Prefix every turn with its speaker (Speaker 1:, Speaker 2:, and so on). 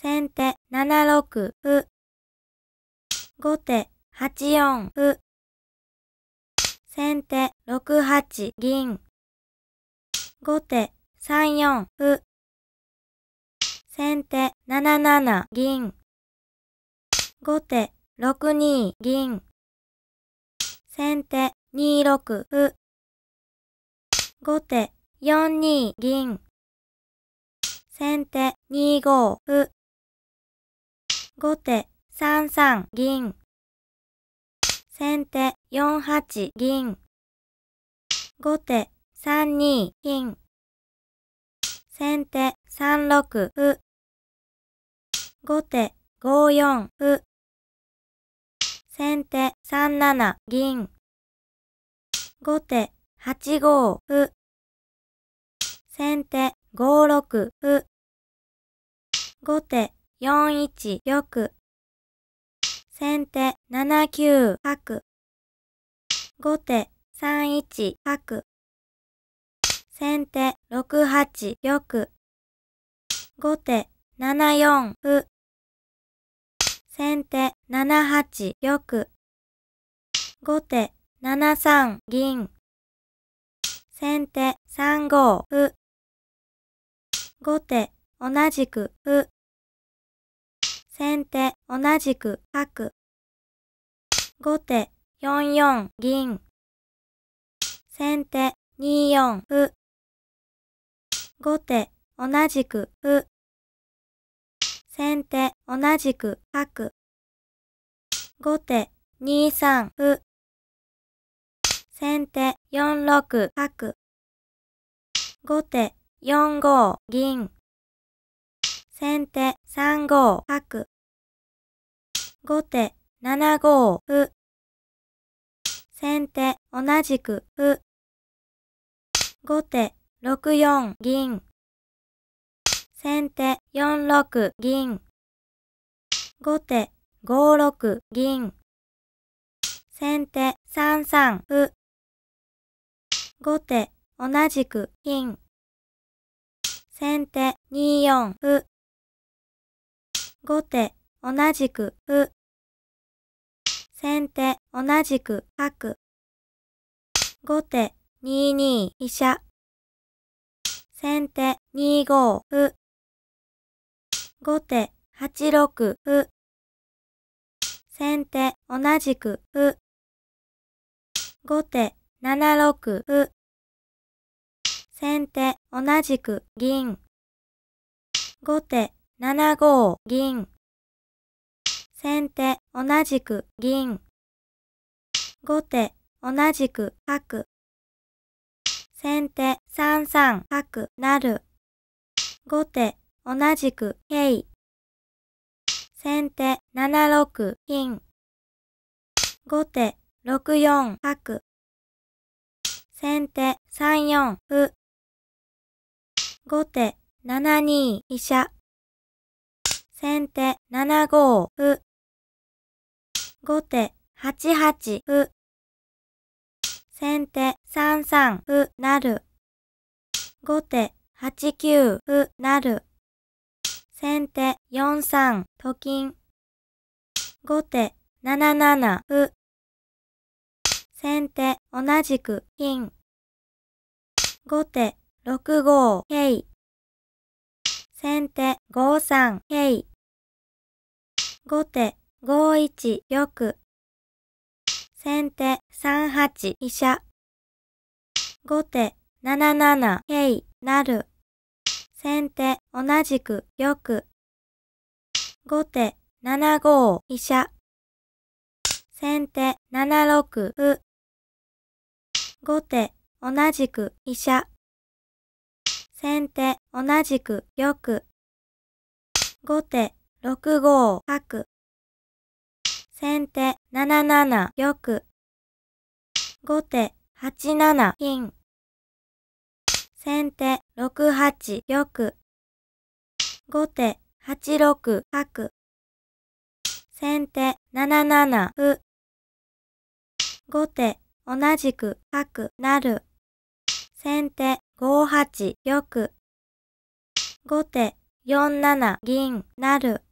Speaker 1: 先手7六歩。後手8四歩。先手6八銀。後手3四歩。先手7七銀。後手6二銀。先手2六歩。後手4二銀。先手2五歩。後手3三銀。先手4八銀。後手3二金。先手3六歩。後手5四歩。先手3七銀。後手8五歩。先手5六歩。後手4一玉。先手7九角。後手3一角。先手6八玉。後手7四歩。先手7八玉。後手7三銀。先手3五歩。後手同じく歩。先手同じく角。後手四四銀。先手二四歩。後手同じく歩。先手同じく角。後手二三歩。先手四六角。後手四五銀。先手3五角。後手7五歩。先手同じく歩。後手6四銀。先手4六銀。後手5六銀。先手3三歩。後手同じく金。先手2四歩。後手、同じくう。先手、同じくく。後手、二二飛車。先手、二五う。後手、八六う。先手、同じくう。後手、七六う。先手、同じく銀。後手、7五銀。先手同じく銀。後手同じく角。先手三三角る。後手同じく桂。先手七六金。後手六四角。先手三四歩。後手七二飛車。先手7五歩。後手8八歩。先手3三歩なる。後手8九歩なる。先手4三と金。後手7七歩。先手同じく金。後手6五桂。先手5三桂。後手5一玉。先手3八飛車。後手7七桂なる。先手同じく玉。後手7五飛車。先手7六歩。後手同じく飛車。先手、同じく、玉。後手、六五、角。先手、七七、玉。後手、八七、金。先手、六八、玉。後手、八六、角。先手、七七、歩。後手、同じく、角、なる。先手、五八玉。後手四七銀なる。